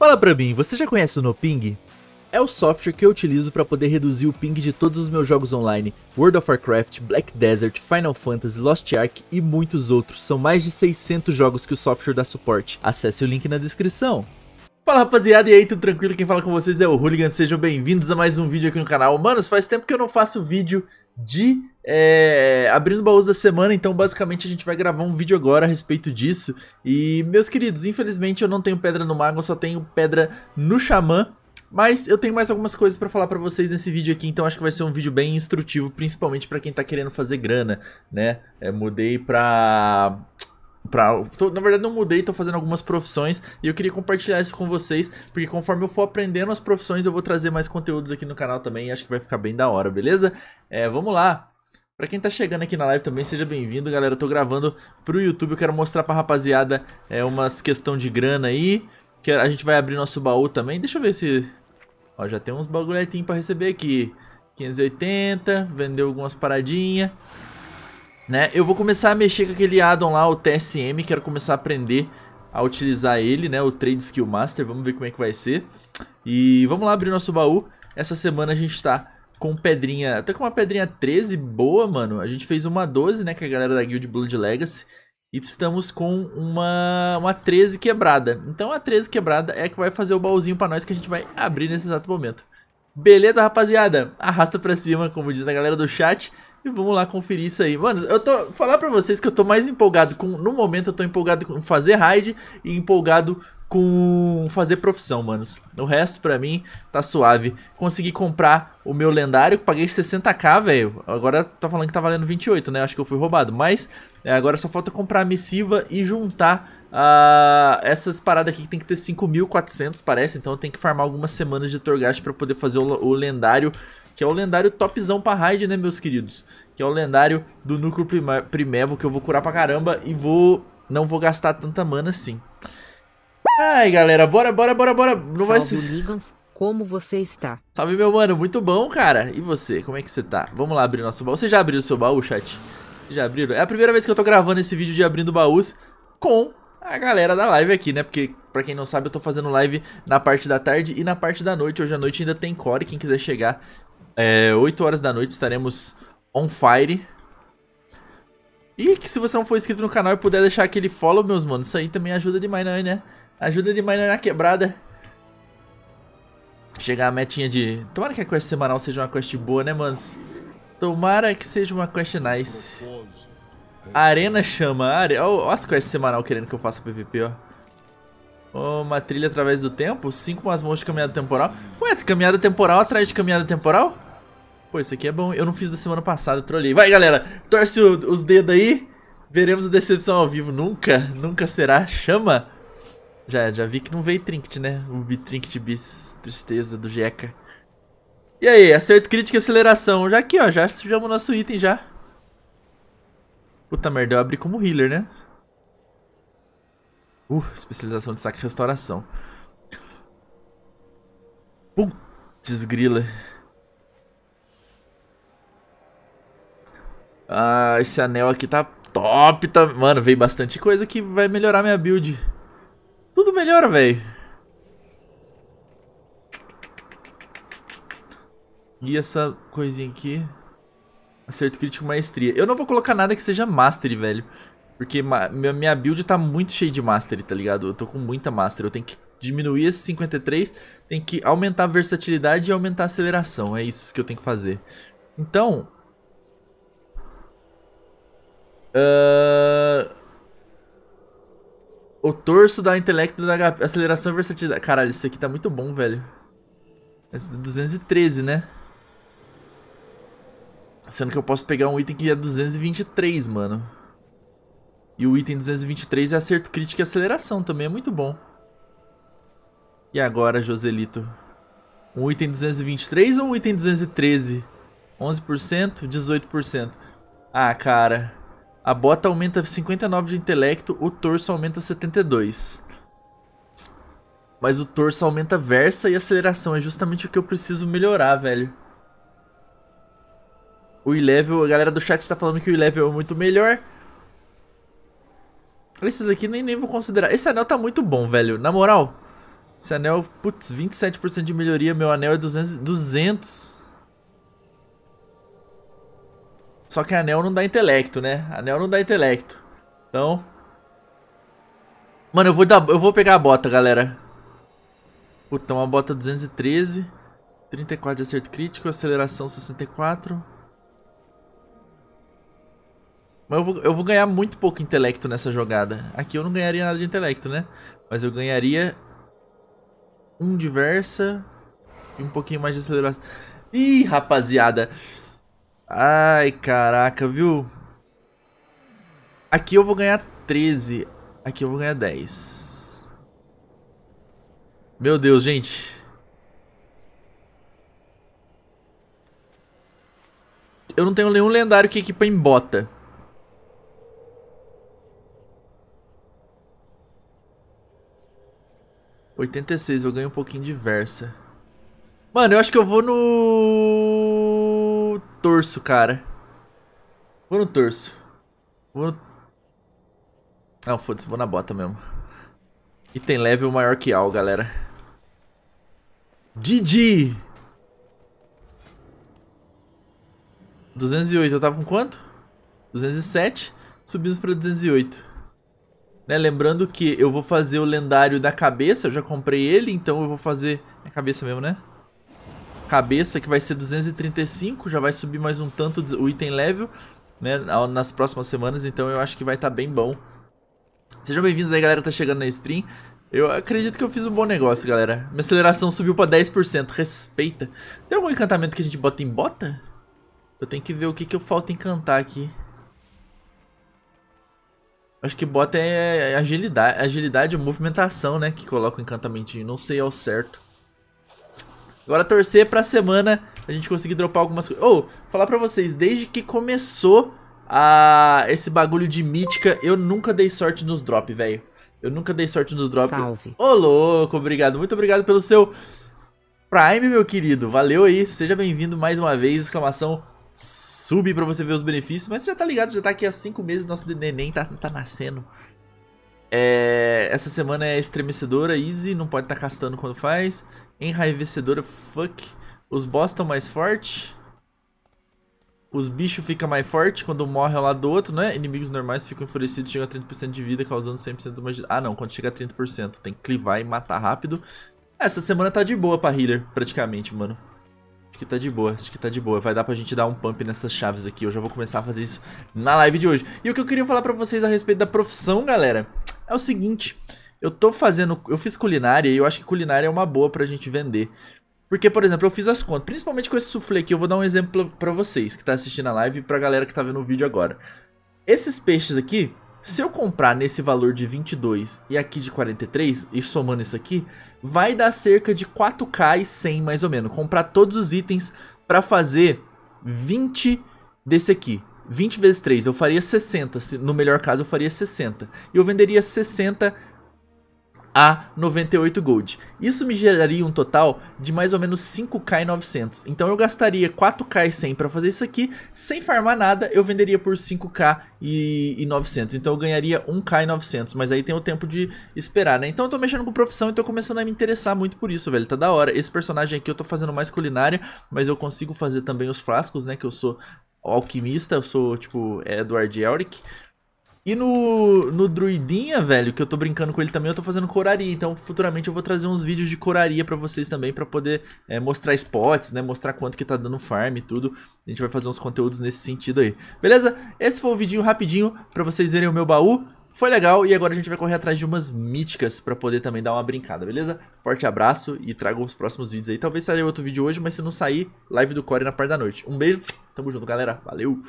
Fala pra mim, você já conhece o Noping? É o software que eu utilizo para poder reduzir o ping de todos os meus jogos online, World of Warcraft, Black Desert, Final Fantasy, Lost Ark e muitos outros. São mais de 600 jogos que o software dá suporte. Acesse o link na descrição. Fala rapaziada, e aí tudo tranquilo? Quem fala com vocês é o Hooligan, sejam bem-vindos a mais um vídeo aqui no canal. Manos, faz tempo que eu não faço vídeo de é, abrindo baús da semana, então basicamente a gente vai gravar um vídeo agora a respeito disso. E, meus queridos, infelizmente eu não tenho pedra no mago, eu só tenho pedra no xamã. Mas eu tenho mais algumas coisas para falar para vocês nesse vídeo aqui, então acho que vai ser um vídeo bem instrutivo, principalmente para quem tá querendo fazer grana, né? É, mudei pra Pra, tô, na verdade não mudei, tô fazendo algumas profissões e eu queria compartilhar isso com vocês, porque conforme eu for aprendendo as profissões eu vou trazer mais conteúdos aqui no canal também e acho que vai ficar bem da hora, beleza? É, vamos lá! Pra quem tá chegando aqui na live também, seja bem-vindo, galera. Eu tô gravando pro YouTube, eu quero mostrar pra rapaziada é, umas questão de grana aí. Que a gente vai abrir nosso baú também. Deixa eu ver se... Ó, já tem uns bagulhetinhos pra receber aqui. 580, vendeu algumas paradinhas. Né? Eu vou começar a mexer com aquele addon lá, o TSM. Quero começar a aprender a utilizar ele, né? O Trade Skill Master. Vamos ver como é que vai ser. E vamos lá abrir nosso baú. Essa semana a gente tá com pedrinha, até com uma pedrinha 13 boa, mano. A gente fez uma 12, né, que a galera da Guild Blood Legacy. E estamos com uma, uma 13 quebrada. Então a 13 quebrada é que vai fazer o baúzinho pra nós que a gente vai abrir nesse exato momento. Beleza, rapaziada? Arrasta pra cima, como diz a galera do chat. E vamos lá conferir isso aí. Mano, eu tô... Falar pra vocês que eu tô mais empolgado com... No momento eu tô empolgado com fazer raid e empolgado com fazer profissão, manos. O resto para mim tá suave. Consegui comprar o meu lendário, paguei 60k, velho. Agora tá falando que tá valendo 28, né? Acho que eu fui roubado, mas é, agora só falta comprar a missiva e juntar uh, essas paradas aqui que tem que ter 5.400, parece. Então eu tenho que farmar algumas semanas de Torgash para poder fazer o, o lendário que é o lendário topzão pra raid, né, meus queridos? Que é o lendário do núcleo primevo, que eu vou curar pra caramba e vou... Não vou gastar tanta mana assim. Ai, galera, bora, bora, bora, bora. Não Salve, vai ser. ligas como você está? Salve, meu mano, muito bom, cara. E você, como é que você tá? Vamos lá abrir nosso baú. Você já abriu o seu baú, chat? Já abriram? É a primeira vez que eu tô gravando esse vídeo de abrindo baús com a galera da live aqui, né? Porque, pra quem não sabe, eu tô fazendo live na parte da tarde e na parte da noite. Hoje à noite ainda tem core, quem quiser chegar. É, 8 horas da noite estaremos on fire. E que se você não for inscrito no canal e puder deixar aquele follow, meus manos, isso aí também ajuda demais, né? Ajuda demais na quebrada. Chegar a metinha de... Tomara que a quest semanal seja uma quest boa, né, manos? Tomara que seja uma quest nice. arena chama. are... Olha as quests semanal querendo que eu faça PVP, ó. Uma trilha através do tempo, cinco masmorras de caminhada temporal. Ué, caminhada temporal atrás de caminhada temporal? Pô, isso aqui é bom. Eu não fiz da semana passada, trolei. Vai, galera, torce o, os dedos aí. Veremos a decepção ao vivo. Nunca, nunca será. Chama! Já, já vi que não veio Trinket, né? O bitrinket Bis, tristeza do Jeca. E aí, acerto crítico e aceleração. Já aqui, ó, já sujamos nosso item já. Puta merda, eu abri como healer, né? Uh, especialização de saque e restauração. Putz, grila. Ah, esse anel aqui tá top. Tá... Mano, veio bastante coisa que vai melhorar minha build melhora velho. E essa coisinha aqui. Acerto crítico, maestria. Eu não vou colocar nada que seja mastery, velho. Porque minha build tá muito cheia de mastery, tá ligado? Eu tô com muita mastery. Eu tenho que diminuir esse 53. Tem que aumentar a versatilidade e aumentar a aceleração. É isso que eu tenho que fazer. Então... Uh... O torso da intelecto da HP. Aceleração e versatilidade. Caralho, isso aqui tá muito bom, velho. Esse é 213, né? Sendo que eu posso pegar um item que é 223, mano. E o item 223 é acerto crítico e aceleração também, é muito bom. E agora, Joselito? Um item 223 ou um item 213? 11%? 18%. Ah, cara. A bota aumenta 59 de intelecto, o torso aumenta 72. Mas o torso aumenta versa e aceleração. É justamente o que eu preciso melhorar, velho. O e-level, a galera do chat está falando que o e-level é muito melhor. Esses aqui nem, nem vou considerar. Esse anel tá muito bom, velho. Na moral, esse anel, putz, 27% de melhoria. Meu anel é 200, 200 Só que anel não dá intelecto, né? Anel não dá intelecto. Então... Mano, eu vou, dar, eu vou pegar a bota, galera. Puta, uma bota 213. 34 de acerto crítico, aceleração 64. Mas eu vou, eu vou ganhar muito pouco intelecto nessa jogada. Aqui eu não ganharia nada de intelecto, né? Mas eu ganharia... Um diversa... E um pouquinho mais de aceleração. Ih, rapaziada... Ai, caraca, viu? Aqui eu vou ganhar 13. Aqui eu vou ganhar 10. Meu Deus, gente. Eu não tenho nenhum lendário que equipa em bota. Oitenta e seis, eu ganho um pouquinho de versa. Mano, eu acho que eu vou no torso, cara. Vou no torso. Vou no... Não, ah, foda-se, vou na bota mesmo. E tem level maior que Al, galera. Didi! 208, eu tava com quanto? 207, subimos pra 208. Né? Lembrando que eu vou fazer o lendário da cabeça, eu já comprei ele, então eu vou fazer... É cabeça mesmo, né? cabeça que vai ser 235, já vai subir mais um tanto o item level, né, nas próximas semanas, então eu acho que vai estar tá bem bom. Sejam bem-vindos aí, galera, tá chegando na stream. Eu acredito que eu fiz um bom negócio, galera. Minha aceleração subiu pra 10%, respeita. Tem algum encantamento que a gente bota em bota? Eu tenho que ver o que que eu falta encantar aqui. Acho que bota é, é agilidade, agilidade é movimentação, né? Que coloca o encantamento. Não sei ao certo. Agora torcer pra semana a gente conseguir dropar algumas coisas. Ou, oh, falar pra vocês, desde que começou a... esse bagulho de mítica, eu nunca dei sorte nos drop, velho. Eu nunca dei sorte nos drop. Salve. Ô, oh, louco, obrigado. Muito obrigado pelo seu Prime, meu querido. Valeu aí. Seja bem-vindo mais uma vez. Exclamação sub pra você ver os benefícios. Mas você já tá ligado, já tá aqui há cinco meses. Nosso neném tá, tá nascendo. É, essa semana é estremecedora, easy, não pode estar tá castando quando faz. Enraivecedora, fuck. Os boss estão mais forte. Os bichos ficam mais forte quando morre ao lado do outro, né? Inimigos normais ficam enfurecidos, chegam a 30% de vida, causando 100% de magia. Ah, não, quando chega a 30%, tem que clivar e matar rápido. Essa semana tá de boa pra healer, praticamente, mano. Acho que tá de boa, acho que tá de boa. Vai dar pra gente dar um pump nessas chaves aqui. Eu já vou começar a fazer isso na live de hoje. E o que eu queria falar pra vocês a respeito da profissão, galera é o seguinte, eu tô fazendo, eu fiz culinária e eu acho que culinária é uma boa pra gente vender. Porque, por exemplo, eu fiz as contas, principalmente com esse suflê aqui, eu vou dar um exemplo pra vocês que tá assistindo a live e pra galera que tá vendo o vídeo agora. Esses peixes aqui, se eu comprar nesse valor de 22 e aqui de 43, e somando isso aqui, vai dar cerca de 4k e 100 mais ou menos. Comprar todos os itens pra fazer 20 desse aqui. 20 vezes 3, eu faria 60. No melhor caso, eu faria 60. E eu venderia 60 a 98 gold. Isso me geraria um total de mais ou menos 5k e 900. Então eu gastaria 4k e 100 para fazer isso aqui, sem farmar nada, eu venderia por 5k e, e 900. Então eu ganharia 1k e 900, mas aí tem o tempo de esperar, né? Então eu tô mexendo com profissão e tô começando a me interessar muito por isso, velho. Tá da hora. Esse personagem aqui eu tô fazendo mais culinária, mas eu consigo fazer também os frascos, né, que eu sou alquimista, eu sou, tipo, Edward Elric. E no, no Druidinha, velho, que eu tô brincando com ele também, eu tô fazendo coraria. Então, futuramente eu vou trazer uns vídeos de coraria para vocês também, para poder é, mostrar spots, né? Mostrar quanto que tá dando farm e tudo. A gente vai fazer uns conteúdos nesse sentido aí. Beleza? Esse foi o vídeo rapidinho para vocês verem o meu baú. Foi legal e agora a gente vai correr atrás de umas míticas pra poder também dar uma brincada, beleza? Forte abraço e trago os próximos vídeos aí. Talvez saia outro vídeo hoje, mas se não sair, live do Core na parte da noite. Um beijo, tamo junto, galera. Valeu!